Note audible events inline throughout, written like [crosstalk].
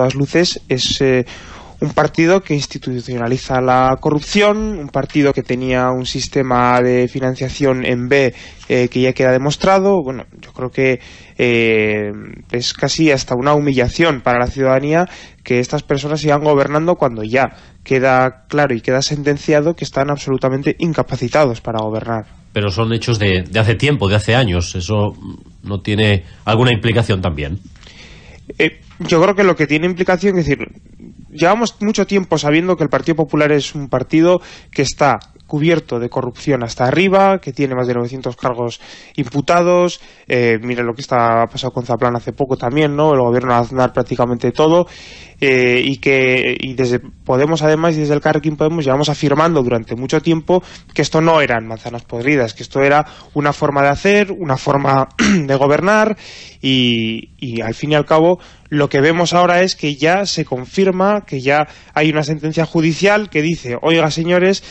todas luces es eh, un partido que institucionaliza la corrupción, un partido que tenía un sistema de financiación en B eh, que ya queda demostrado. Bueno, yo creo que eh, es casi hasta una humillación para la ciudadanía que estas personas sigan gobernando cuando ya queda claro y queda sentenciado que están absolutamente incapacitados para gobernar. Pero son hechos de, de hace tiempo, de hace años. Eso no tiene alguna implicación también. Eh, yo creo que lo que tiene implicación, es decir, llevamos mucho tiempo sabiendo que el Partido Popular es un partido que está cubierto de corrupción hasta arriba, que tiene más de 900 cargos imputados. Eh, lo que está pasado con Zaplán hace poco también, ¿no? El gobierno a Aznar prácticamente todo. Eh, y que y desde Podemos, además, y desde el Carrequín Podemos, llevamos afirmando durante mucho tiempo que esto no eran manzanas podridas, que esto era una forma de hacer, una forma [clears throat] de gobernar y, y al fin y al cabo lo que vemos ahora es que ya se confirma, que ya hay una sentencia judicial que dice, oiga señores,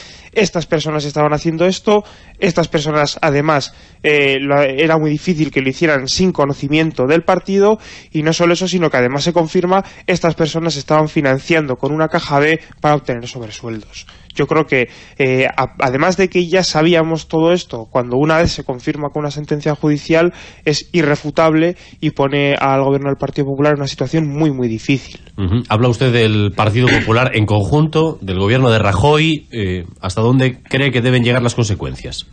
estas personas estaban haciendo esto, estas personas, además, eh, era muy difícil que lo hicieran sin conocimiento del partido y no solo eso, sino que además se confirma estas personas estaban financiando con una caja B para obtener sobresueldos. Yo creo que, eh, además de que ya sabíamos todo esto, cuando una vez se confirma con una sentencia judicial, es irrefutable y pone al gobierno del Partido Popular en una situación muy, muy difícil. Habla usted del Partido Popular en conjunto, del gobierno de Rajoy. Eh, ¿Hasta dónde cree que deben llegar las consecuencias?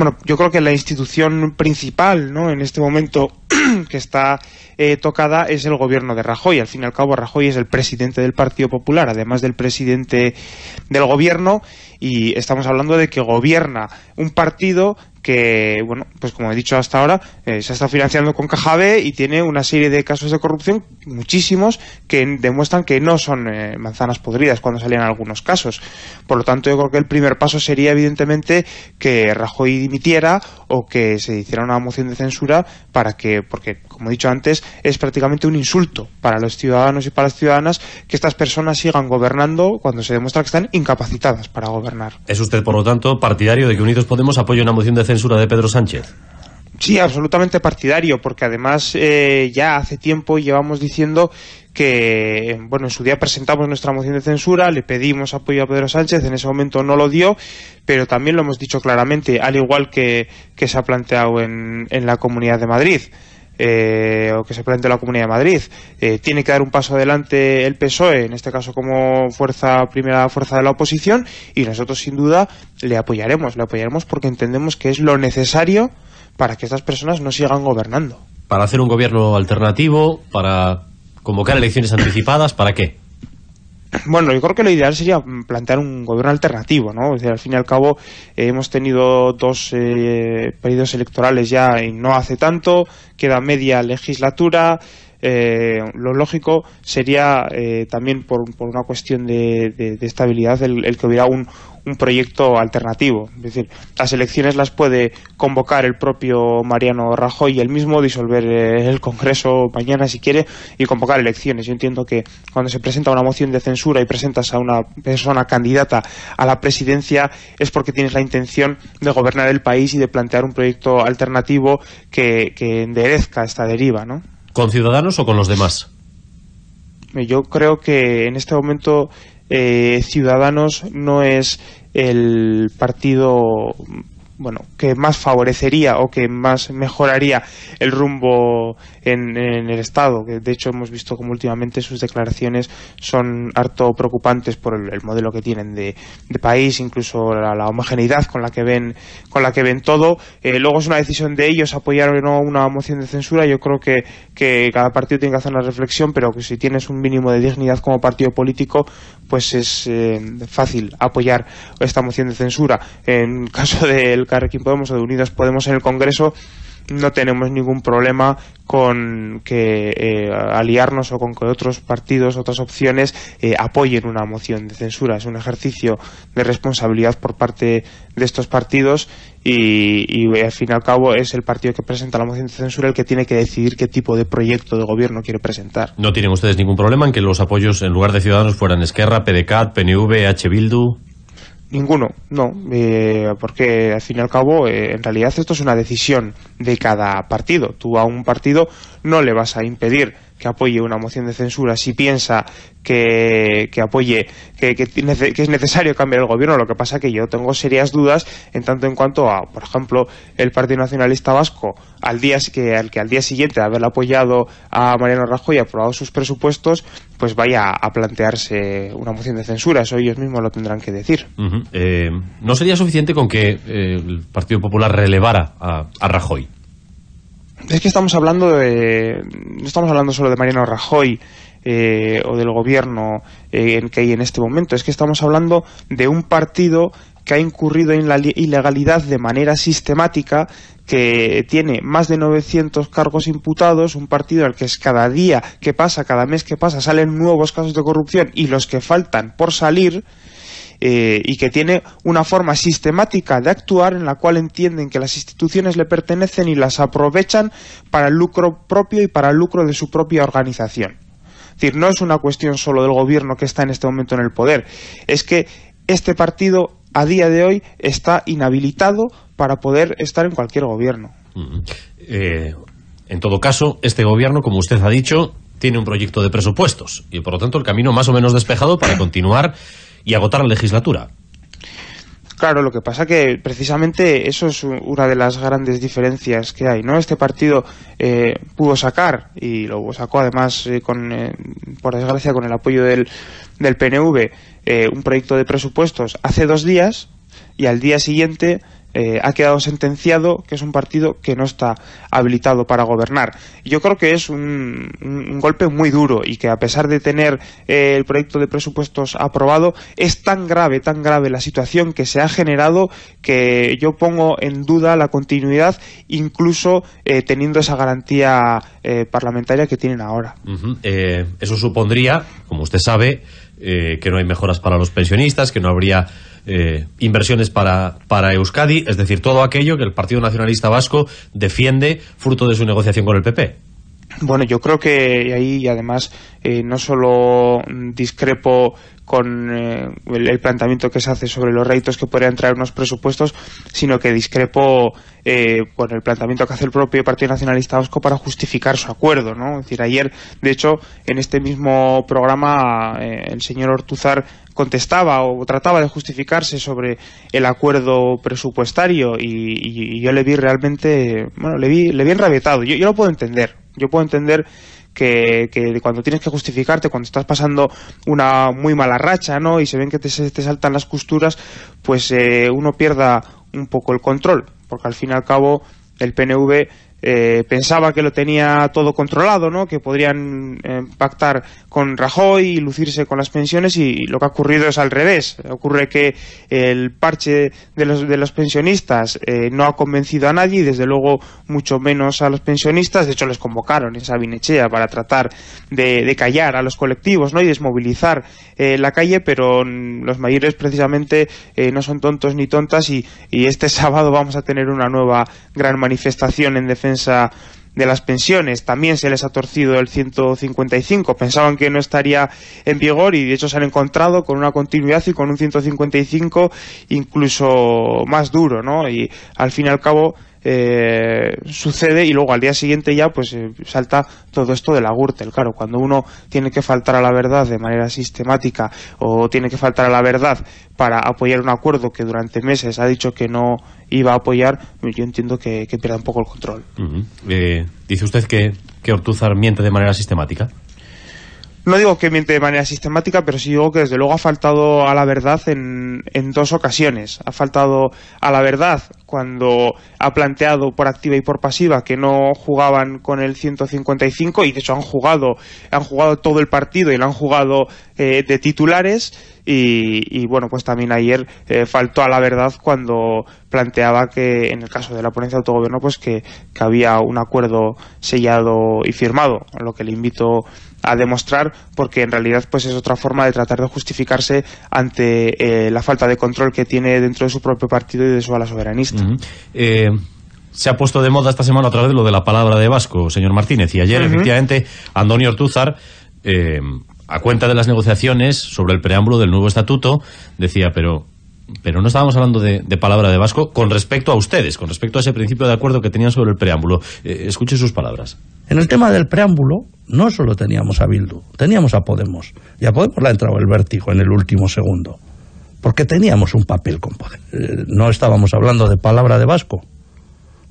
bueno, yo creo que la institución principal, ¿no? En este momento [clears throat] que está eh, tocada es el gobierno de Rajoy. Al fin y al cabo, Rajoy es el presidente del Partido Popular, además del presidente del gobierno, y estamos hablando de que gobierna un partido que, bueno, pues como he dicho hasta ahora, eh, se se está financiando con Caja y tiene una serie de casos de corrupción, muchísimos, que demuestran que no son eh, manzanas podridas cuando salían algunos casos. Por lo tanto, yo creo que el primer paso sería, evidentemente, que Rajoy dimitiera o que se hiciera una moción de censura para que, porque, como he dicho antes, es prácticamente un insulto para los ciudadanos y para las ciudadanas que estas personas sigan gobernando cuando se demuestra que están incapacitadas para gobernar. ¿Es usted, por lo tanto, partidario de que Unidos Podemos apoye una moción de censura de Pedro Sánchez? Sí, absolutamente partidario, porque además eh, ya hace tiempo llevamos diciendo que, bueno, en su día presentamos nuestra moción de censura, le pedimos apoyo a Pedro Sánchez, en ese momento no lo dio, pero también lo hemos dicho claramente, al igual que, que se ha planteado en la Comunidad de Madrid. Eh, o que se plantea la Comunidad de Madrid. Eh, tiene que dar un paso adelante el PSOE, en este caso como fuerza primera fuerza de la oposición, y nosotros sin duda le apoyaremos, le apoyaremos porque entendemos que es lo necesario para que estas personas no sigan gobernando. Para hacer un gobierno alternativo, para convocar elecciones anticipadas, ¿para qué? Bueno, yo creo que lo ideal sería mm, plantear un gobierno alternativo, ¿no? Es al fin y al cabo eh, hemos tenido dos eh, periodos electorales ya y no hace tanto, queda media legislatura, eh, lo lógico sería eh, también por, una cuestión de, estabilidad el, que hubiera un, un proyecto alternativo. Es decir, las elecciones las puede convocar el propio Mariano Rajoy y él mismo, disolver eh, el Congreso mañana si quiere y convocar elecciones. Yo entiendo que cuando se presenta una moción de censura y presentas a una persona candidata a la presidencia es porque tienes la intención de gobernar el país y de plantear un proyecto alternativo que, que enderezca esta deriva, ¿no? ¿Con Ciudadanos o con los demás? Yo creo que en este momento eh, Ciudadanos no es el partido bueno, que más favorecería o que más mejoraría el rumbo en, el Estado. que De hecho, hemos visto como últimamente sus declaraciones son harto preocupantes por el, modelo que tienen de, país, incluso la, homogeneidad con la que ven, con la que ven todo. Eh, luego es una decisión de ellos apoyar o no una moción de censura. Yo creo que, que cada partido tiene que hacer una reflexión, pero que si tienes un mínimo de dignidad como partido político, pues es eh, fácil apoyar esta moción de censura en caso del Carrequín Podemos o de Unidos Podemos en el Congreso no tenemos ningún problema con que eh, aliarnos o con que otros partidos, otras opciones eh, apoyen una moción de censura. Es un ejercicio de responsabilidad por parte de estos partidos y, eh, al fin y al cabo es el partido que presenta la moción de censura el que tiene que decidir qué tipo de proyecto de gobierno quiere presentar. ¿No tienen ustedes ningún problema en que los apoyos en lugar de Ciudadanos fueran Esquerra, PDCAT, PNV, H. Bildu? Ninguno, no, eh, porque al fin y al cabo, eh, en realidad esto es una decisión de cada partido. Tú a un partido no le vas a impedir que apoye una moción de censura, si piensa que, apoye, que, que, es necesario cambiar el gobierno, lo que pasa que yo tengo serias dudas en tanto en cuanto a, por ejemplo, el Partido Nacionalista Vasco, al día, que, al, que al día siguiente de haber apoyado a Mariano Rajoy y aprobado sus presupuestos, pues vaya a plantearse una moción de censura, eso ellos mismos lo tendrán que decir. Eh, ¿No sería suficiente con que eh, el Partido Popular relevara a Rajoy? es que estamos hablando de, no estamos hablando solo de Mariano Rajoy eh, o del gobierno eh, en que hay en este momento, es que estamos hablando de un partido que ha incurrido en la ilegalidad de manera sistemática, que tiene más de 900 cargos imputados, un partido al que cada día que pasa, cada mes que pasa, salen nuevos casos de corrupción y los que faltan por salir, eh, y que tiene una forma sistemática de actuar en la cual entienden que las instituciones le pertenecen y las aprovechan para el lucro propio y para el lucro de su propia organización. Es decir, no es una cuestión solo del gobierno que está en este momento en el poder, es que este partido a día de hoy está inhabilitado para poder estar en cualquier gobierno. Eh, en todo caso, este gobierno, como usted ha dicho, tiene un proyecto de presupuestos y por lo tanto el camino más o menos despejado para continuar y agotar la legislatura. Claro, lo que pasa que precisamente eso es una de las grandes diferencias que hay, ¿no? Este partido eh, pudo sacar y lo sacó además eh, con, eh, por desgracia, con el apoyo del, del PNV, un proyecto de presupuestos hace dos días y al día siguiente eh, ha quedado sentenciado que es un partido que no está habilitado para gobernar. Yo creo que es un, golpe muy duro y que a pesar de tener eh, el proyecto de presupuestos aprobado, es tan grave, tan grave la situación que se ha generado que yo pongo en duda la continuidad, incluso eh, teniendo esa garantía parlamentaria que tienen ahora. eso supondría, como usted sabe, eh, que no hay mejoras para los pensionistas, que no habría eh, inversiones para, para Euskadi, es decir, todo aquello que el Partido Nacionalista Vasco defiende fruto de su negociación con el PP. Bueno, yo creo que ahí además eh, no solo discrepo con eh, el, planteamiento que se hace sobre los réditos que podrían traer unos presupuestos, sino que discrepo eh, con el planteamiento que hace el propio Partido Nacionalista Vasco para justificar su acuerdo. ¿no? Es decir, ayer, de hecho, en este mismo programa eh, el señor Ortuzar contestaba o trataba de justificarse sobre el acuerdo presupuestario y, yo le vi realmente, bueno, le vi, le vi enrabietado. yo lo puedo entender, yo puedo entender que, cuando tienes que justificarte, cuando estás pasando una muy mala racha, ¿no? Y se ven que te, saltan las costuras, pues eh, uno pierda un poco el control, porque al fin y al cabo el PNV eh, pensaba que lo tenía todo controlado, ¿no? que podrían eh, pactar con Rajoy y lucirse con las pensiones y, lo que ha ocurrido es al revés. Ocurre que el parche de los, pensionistas eh, no ha convencido a nadie y desde luego mucho menos a los pensionistas. De hecho les convocaron en Sabinechea para tratar de, callar a los colectivos ¿no? y desmovilizar la calle, pero los mayores precisamente no son tontos ni tontas y este [laughs] sábado vamos a tener una nueva gran manifestación en defensa de las pensiones. También se les ha torcido el 155. Pensaban que no estaría en vigor y de hecho se han encontrado con una continuidad y con un 155 incluso más duro, ¿no? Y al fin y al cabo eh, sucede y luego al día siguiente ya pues eh, salta todo esto de la Gürtel. Claro, cuando uno tiene que faltar a la verdad de manera sistemática o tiene que faltar a la verdad para apoyar un acuerdo que durante meses ha dicho que no y va a apoyar, yo entiendo que, que pierda un poco el control. Eh, dice usted que, que miente de manera sistemática no digo que miente de manera sistemática, pero sí digo que desde luego ha faltado a la verdad en, dos ocasiones. Ha faltado a la verdad cuando ha planteado por activa y por pasiva que no jugaban con el 155 y de hecho han jugado, han jugado todo el partido y lo han jugado eh, de titulares. Y, bueno, pues también ayer eh, faltó a la verdad cuando planteaba que en el caso de la ponencia de autogobierno pues que, había un acuerdo sellado y firmado, a lo que le invito a a demostrar porque en realidad pues es otra forma de tratar de justificarse ante eh, la falta de control que tiene dentro de su propio partido y de su ala soberanista. Eh, se ha puesto de moda esta semana otra vez lo de la palabra de Vasco, señor Martínez, y ayer efectivamente Antonio Ortúzar eh, a cuenta de las negociaciones sobre el preámbulo del nuevo estatuto decía, pero pero no estábamos hablando de, palabra de vasco con respecto a ustedes, con respecto a ese principio de acuerdo que tenían sobre el preámbulo. Eh, escuche sus palabras. En el tema del preámbulo, no solo teníamos a Bildu, teníamos a Podemos. Y a Podemos le ha entrado el vértigo en el último segundo. Porque teníamos un papel, con Podemos. Eh, no estábamos hablando de palabra de vasco.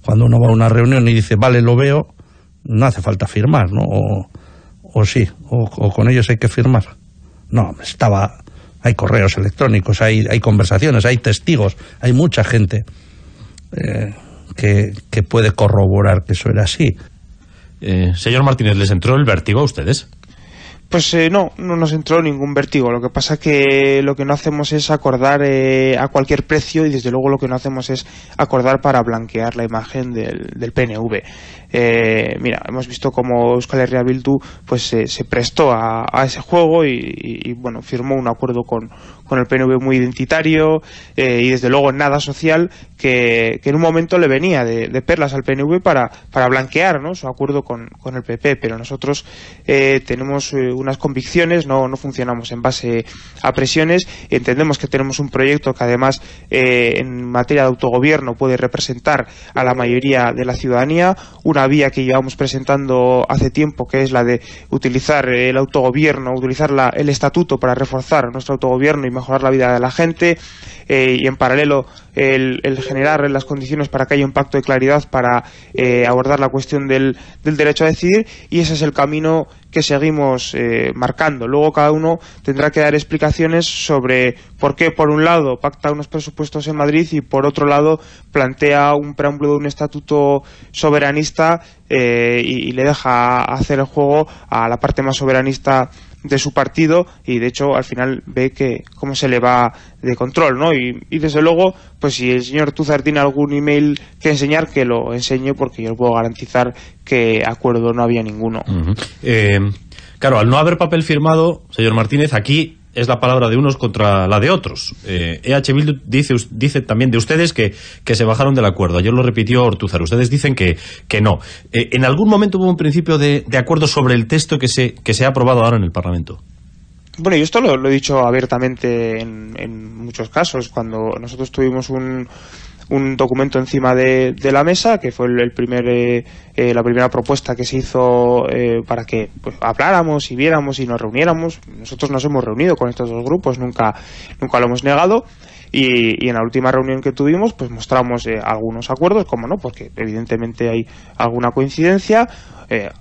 Cuando uno va a una reunión y dice, vale, lo veo, no hace falta firmar, ¿no? O, sí, o con ellos hay que firmar. No, estaba hay correos electrónicos, hay, conversaciones, hay testigos, hay mucha gente eh, que, puede corroborar que eso era así. Eh, señor Martínez, ¿les entró el vértigo a ustedes? Pues eh, no, no nos entró ningún vertigo. Lo que pasa que lo que no hacemos es acordar a cualquier precio y desde luego lo que no hacemos es acordar para blanquear la imagen del, del PNV. Eh, mira, hemos visto cómo Euskal Herria Bildu pues, se, prestó a, ese juego y, bueno, firmó un acuerdo con, el PNV muy identitario eh, y desde luego nada social que, en un momento le venía de, perlas al PNV para, para blanquear su acuerdo con, el PP, pero nosotros eh, tenemos unas convicciones, no, funcionamos en base a presiones, entendemos que tenemos un proyecto que además en materia de autogobierno puede representar a la mayoría de la ciudadanía, vía que llevamos presentando hace tiempo, que es la de utilizar el autogobierno, utilizar el estatuto para reforzar nuestro autogobierno y mejorar la vida de la gente, eh, y en paralelo el, generar las condiciones para que haya un pacto de claridad para eh, abordar la cuestión del, del derecho a decidir, y ese es el camino que seguimos eh, marcando. Luego cada uno tendrá que dar explicaciones sobre por qué, por un lado, pacta unos presupuestos en Madrid y, por otro lado, plantea un preámbulo de un estatuto soberanista eh, y le deja hacer el juego a la parte más soberanista de su partido y de hecho al final ve que cómo se le va de control, ¿no? Y, desde luego, pues si el señor Tuzar tiene algún email que enseñar, que lo enseñe porque yo puedo garantizar que acuerdo no había ninguno. Eh, claro, al no haber papel firmado, señor Martínez, aquí es la palabra de unos contra la de otros. Eh, EH Bildu dice, dice también de ustedes que, que se bajaron del acuerdo. Ayer lo repitió Ortuzar. Ustedes dicen que, que no. Eh, ¿En algún momento hubo un principio de, acuerdo sobre el texto que se, que se ha aprobado ahora en el Parlamento? Bueno, yo esto lo, lo he dicho abiertamente en muchos casos. Cuando nosotros tuvimos un un documento encima de, la mesa, que fue el, primer, eh, eh, la primera propuesta que se hizo eh, para que pues, habláramos y viéramos y nos reuniéramos. Nosotros nos hemos reunido con estos dos grupos, nunca, nunca lo hemos negado. Y, y, en la última reunión que tuvimos pues mostramos algunos acuerdos, como no, porque evidentemente hay alguna coincidencia,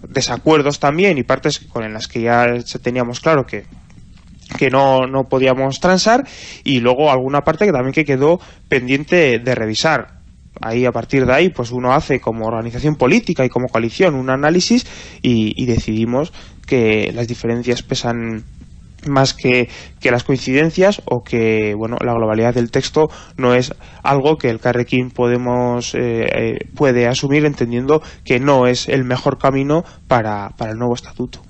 desacuerdos también y partes con las que ya teníamos claro que que no, no podíamos transar y luego alguna parte que también que quedó pendiente de revisar ahí a partir de ahí pues uno hace como organización política y como coalición un análisis y, y decidimos que las diferencias pesan más que, las coincidencias o que bueno la globalidad del texto no es algo que el Carrequín podemos eh, eh, puede asumir entendiendo que no es el mejor camino para, el nuevo estatuto.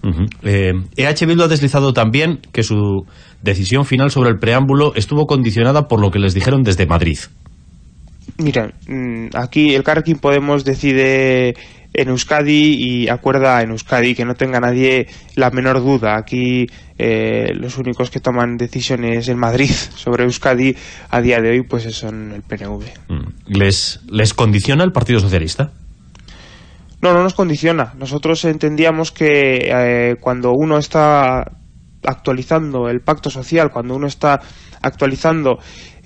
eh, EH Bildu ha deslizado también que su decisión final sobre el preámbulo estuvo condicionada por lo que les dijeron desde Madrid. Mira, mm, aquí el Carrequín Podemos decide en Euskadi y acuerda en Euskadi, que no tenga nadie la menor duda. Aquí eh, los únicos que toman decisiones en Madrid [laughs] sobre Euskadi a día de hoy pues son el PNV. Mm. ¿Les, condiciona el Partido Socialista? No, no nos condiciona. Nosotros entendíamos que eh, cuando uno está actualizando el pacto social, cuando uno está actualizando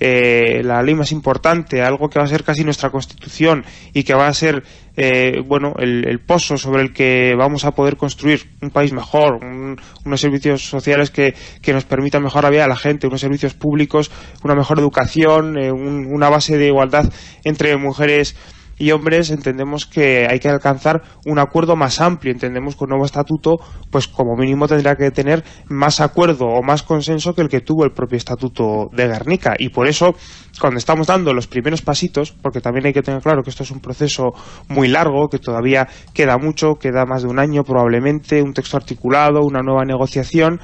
eh, la ley más importante, algo que va a ser casi nuestra constitución y que va a ser eh, bueno el, pozo sobre el que vamos a poder construir un país mejor, unos servicios sociales que, que, nos permitan mejorar la vida a la gente, unos servicios públicos, una mejor educación, eh, una base de igualdad entre mujeres y hombres entendemos que hay que alcanzar un acuerdo más amplio. Entendemos que un nuevo estatuto, pues como mínimo tendría que tener más acuerdo o más consenso que el que tuvo el propio estatuto de Guernica. Y por eso, cuando estamos dando los primeros pasitos, porque también hay que tener claro que esto es un proceso muy largo, que todavía queda mucho, queda más de un año probablemente, un texto articulado, una nueva negociación,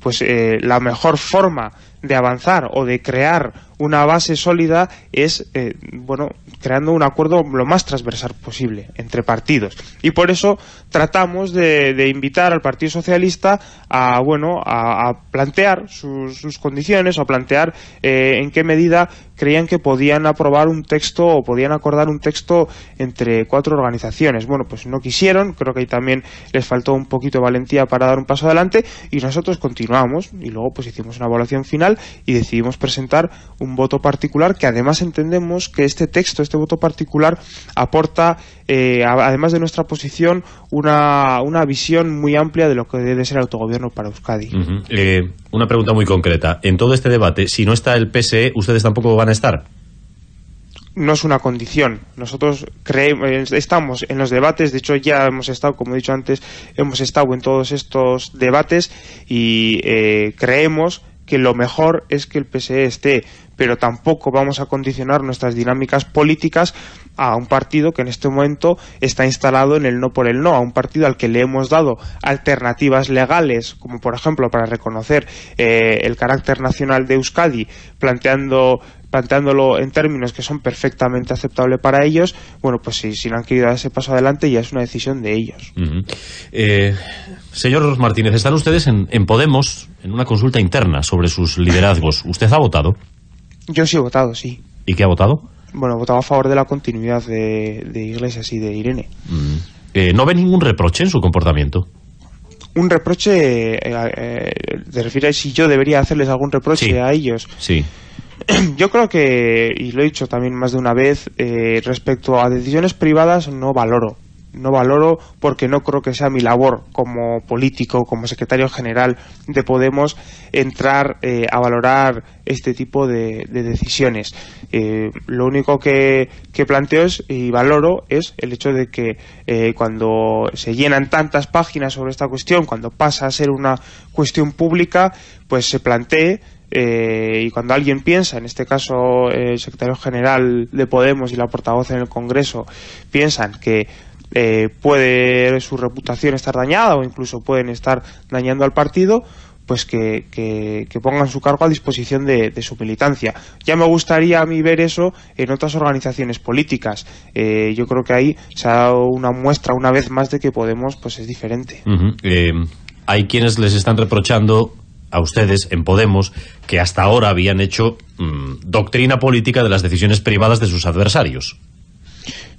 pues eh, la mejor forma de avanzar o de crear una base sólida es, eh, bueno, creando un acuerdo lo más transversal posible entre partidos. Y por eso tratamos de, invitar al Partido Socialista a, bueno, a, plantear sus, sus, condiciones, a plantear eh, en qué medida creían que podían aprobar un texto o podían acordar un texto entre cuatro organizaciones. Bueno, pues no quisieron, creo que ahí también les faltó un poquito de valentía para dar un paso adelante y nosotros continuamos y luego pues hicimos una evaluación final y decidimos presentar un un voto particular que además entendemos que este texto, este voto particular, aporta, eh, además de nuestra posición, una, una, visión muy amplia de lo que debe ser el autogobierno para Euskadi. Eh, una pregunta muy concreta. En todo este debate, si no está el PSE, ¿ustedes tampoco van a estar? no es una condición. Nosotros creemos, estamos en los debates, de hecho ya hemos estado, como he dicho antes, hemos estado en todos estos debates y eh, creemos que lo mejor es que el PSE esté, pero tampoco vamos a condicionar nuestras dinámicas políticas a un partido que en este momento está instalado en el no por el no, a un partido al que le hemos dado alternativas legales, como por ejemplo para reconocer eh, el carácter nacional de Euskadi, planteando planteándolo en términos que son perfectamente aceptables para ellos, bueno, pues si, si no han querido dar ese paso adelante ya es una decisión de ellos. Eh, señor Martínez, están ustedes en, Podemos en una consulta interna sobre sus liderazgos. ¿Usted ha votado? Yo sí he votado, sí. ¿Y qué ha votado? Bueno, votado a favor de la continuidad de, Iglesias y de Irene. Eh, ¿No ve ningún reproche en su comportamiento? Un reproche, eh, eh, te refieres si yo debería hacerles algún reproche a ellos. Sí. [clears throat] yo creo que, y lo he dicho también más de una vez, eh, respecto a decisiones privadas no valoro. No valoro porque no creo que sea mi labor como político, como secretario general de Podemos, entrar eh, a valorar este tipo de, decisiones. Eh, lo único que, que, planteo y valoro es el hecho de que cuando se llenan tantas páginas sobre esta cuestión, cuando pasa a ser una cuestión pública, pues se plantee eh, y cuando alguien piensa, en este caso eh, el secretario general de Podemos y la portavoz en el Congreso, piensan que eh, puede su reputación estar dañada o incluso pueden estar dañando al partido, pues que, pongan su cargo a disposición de, su militancia. Ya me gustaría a mí ver eso en otras organizaciones políticas. yo creo que ahí se ha dado una muestra una vez más de que Podemos pues es diferente. hay quienes les están reprochando a ustedes en Podemos, que hasta ahora habían hecho mm, doctrina política de las decisiones privadas de sus adversarios.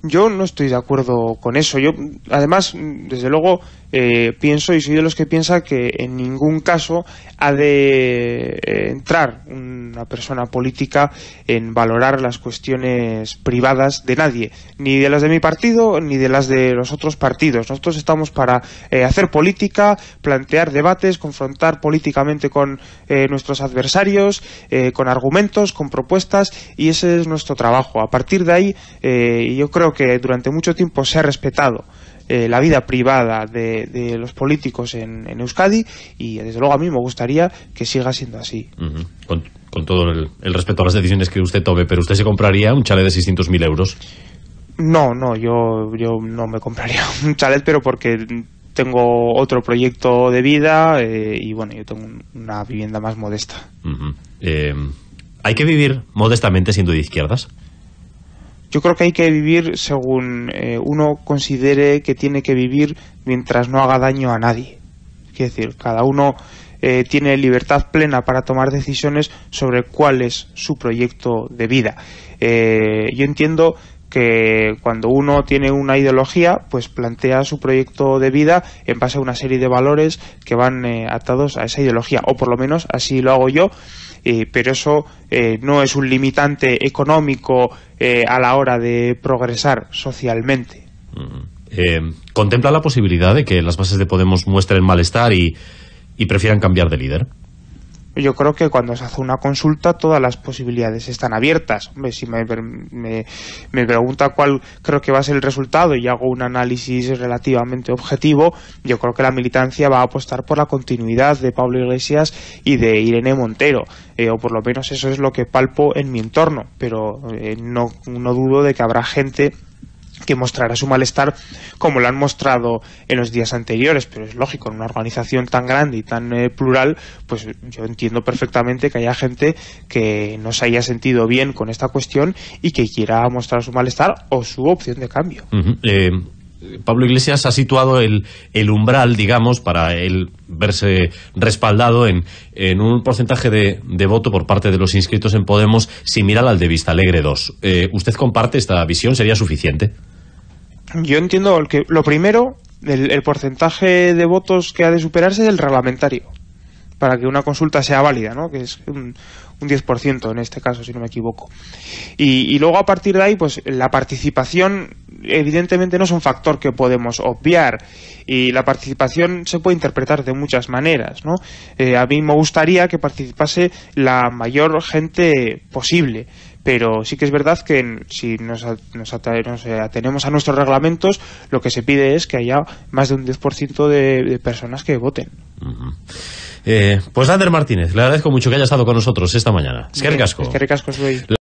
Yo no estoy de acuerdo con eso. Yo, además, desde luego, eh, pienso y soy de los que piensa que en ningún caso ha de eh, entrar una persona política en valorar las cuestiones privadas de nadie, ni de las de mi partido ni de las de los otros partidos. Nosotros estamos para eh, hacer política, plantear debates, confrontar políticamente con nuestros adversarios, con argumentos, con propuestas y ese es nuestro trabajo. A partir de ahí, yo creo que que durante mucho tiempo se ha respetado eh, la vida privada de, los políticos en, Euskadi y desde luego a mí me gustaría que siga siendo así. con, todo el, respeto a las decisiones que usted tome, pero usted se compraría un chalet de 600.000 euros. No, no, yo, yo no me compraría [laughs] un chalet, pero porque tengo otro proyecto de vida eh, y bueno, yo tengo una vivienda más modesta. Eh, ¿Hay que vivir modestamente siendo de izquierdas? Yo creo que hay que vivir según eh, uno considere que tiene que vivir mientras no haga daño a nadie. Es decir, cada uno eh, tiene libertad plena para tomar decisiones sobre cuál es su proyecto de vida. Eh, yo entiendo que cuando uno tiene una ideología, pues plantea su proyecto de vida en base a una serie de valores que van atados a esa ideología, o por lo menos así lo hago yo eh, pero eso eh, no es un limitante económico eh, a la hora de progresar socialmente. Mm. ¿Contempla la posibilidad de que las bases de Podemos muestren malestar y, y prefieran cambiar de líder? yo creo que cuando se hace una consulta todas las posibilidades están abiertas. si me, me, pregunta cuál creo que va a ser el resultado y hago un análisis relativamente objetivo, yo creo que la militancia va a apostar por la continuidad de Pablo Iglesias y de Irene Montero, eh, o por lo menos eso es lo que palpo en mi entorno, pero eh, no, no dudo de que habrá gente que mostrará su malestar como lo han mostrado en los días anteriores, pero es lógico, en una organización tan grande y tan eh, plural, pues yo entiendo perfectamente que haya gente que no se haya sentido bien con esta cuestión y que quiera mostrar su malestar o su opción de cambio. Pablo Iglesias ha situado el, umbral, digamos, para él verse respaldado en, un porcentaje de, voto por parte de los inscritos en Podemos similar al de Vista Alegre 2. Eh, ¿Usted comparte esta visión? ¿Sería suficiente? Yo entiendo que lo primero, el porcentaje de votos que ha de superarse es el reglamentario para que una consulta sea válida, ¿no? que es un, 10% en este caso, si no me equivoco. Y, luego a partir de ahí, pues la participación evidentemente no es un factor que podemos obviar y la participación se puede interpretar de muchas maneras. ¿no? Eh, a mí me gustaría que participase la mayor gente posible, pero sí que es verdad que si nos, atenemos a nuestros reglamentos, lo que se pide es que haya más de un 10% de, de personas que voten. Eh, pues Ander Martínez, le agradezco mucho que haya estado con nosotros esta mañana. Es que